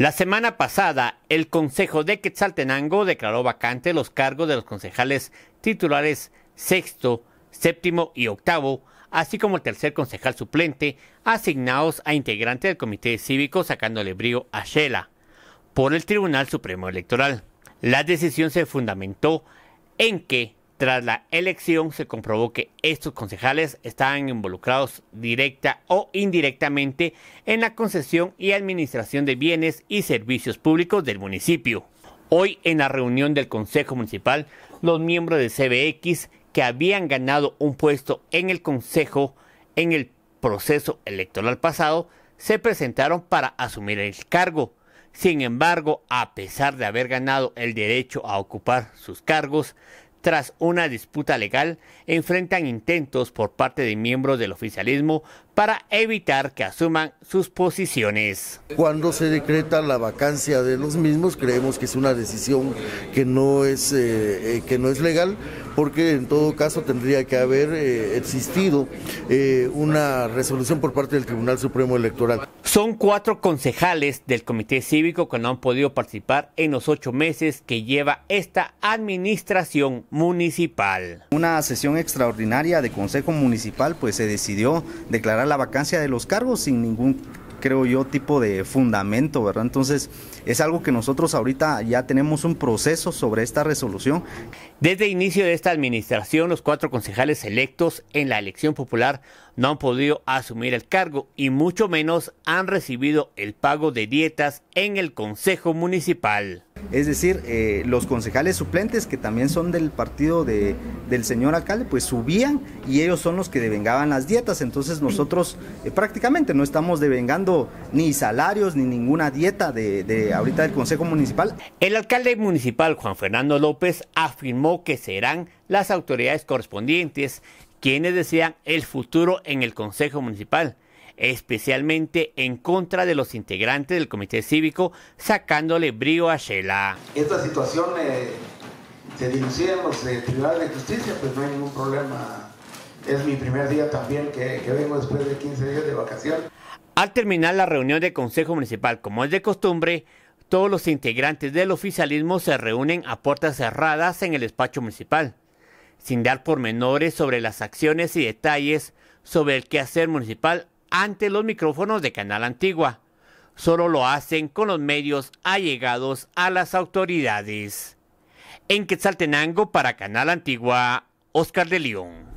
La semana pasada, el Consejo de Quetzaltenango declaró vacante los cargos de los concejales titulares sexto, séptimo y octavo, así como el tercer concejal suplente, asignados a integrante del Comité Cívico sacándole brío a Shela, por el Tribunal Supremo Electoral. La decisión se fundamentó en que tras la elección se comprobó que estos concejales estaban involucrados directa o indirectamente en la concesión y administración de bienes y servicios públicos del municipio. Hoy en la reunión del Consejo Municipal, los miembros de CBX que habían ganado un puesto en el Consejo en el proceso electoral pasado se presentaron para asumir el cargo. Sin embargo, a pesar de haber ganado el derecho a ocupar sus cargos, tras una disputa legal, enfrentan intentos por parte de miembros del oficialismo para evitar que asuman sus posiciones. Cuando se decreta la vacancia de los mismos, creemos que es una decisión que no es, eh, eh, que no es legal, porque en todo caso tendría que haber eh, existido una resolución por parte del Tribunal Supremo Electoral. Son cuatro concejales del Comité Cívico que no han podido participar en los ocho meses que lleva esta administración municipal. Una sesión extraordinaria de Consejo Municipal, pues se decidió declarar la vacancia de los cargos sin ningún creo yo, tipo de fundamento, ¿verdad? Entonces, es algo que nosotros ahorita ya tenemos un proceso sobre esta resolución. Desde inicio de esta administración, los cuatro concejales electos en la elección popular no han podido asumir el cargo y mucho menos han recibido el pago de dietas en el Consejo Municipal. Es decir, eh, los concejales suplentes, que también son del partido del señor alcalde, pues subían y ellos son los que devengaban las dietas. Entonces nosotros eh, prácticamente no estamos devengando ni salarios ni ninguna dieta de, de ahorita del Consejo Municipal. El alcalde municipal, Juan Fernando López, afirmó que serán las autoridades correspondientes quienes desean el futuro en el Consejo Municipal especialmente en contra de los integrantes del comité cívico, sacándole brío a Shela. Esta situación eh, se denuncia en los eh, tribunales de justicia, pues no hay ningún problema. Es mi primer día también que, que vengo después de 15 días de vacación. Al terminar la reunión del Consejo Municipal, como es de costumbre, todos los integrantes del oficialismo se reúnen a puertas cerradas en el despacho municipal, sin dar pormenores sobre las acciones y detalles sobre el quehacer municipal ante los micrófonos de Canal Antigua. Solo lo hacen con los medios allegados a las autoridades. En Quetzaltenango para Canal Antigua, Oscar de León.